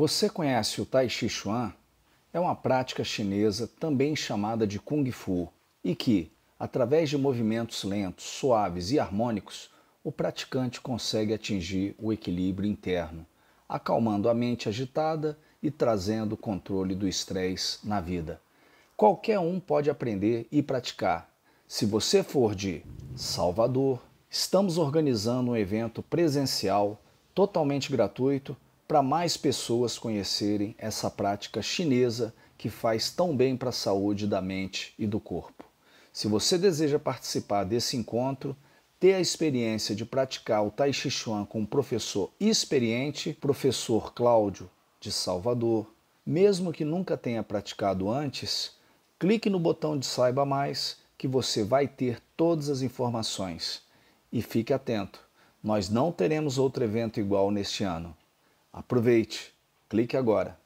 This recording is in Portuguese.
Você conhece o Tai Chi Chuan? É uma prática chinesa também chamada de Kung Fu e que, através de movimentos lentos, suaves e harmônicos, o praticante consegue atingir o equilíbrio interno, acalmando a mente agitada e trazendo o controle do estresse na vida. Qualquer um pode aprender e praticar. Se você for de Salvador, estamos organizando um evento presencial totalmente gratuito para mais pessoas conhecerem essa prática chinesa que faz tão bem para a saúde da mente e do corpo. Se você deseja participar desse encontro, ter a experiência de praticar o Tai Chi Chuan com um professor experiente, professor Cláudio de Salvador, mesmo que nunca tenha praticado antes, clique no botão de saiba mais que você vai ter todas as informações. E fique atento, nós não teremos outro evento igual neste ano. Aproveite, clique agora.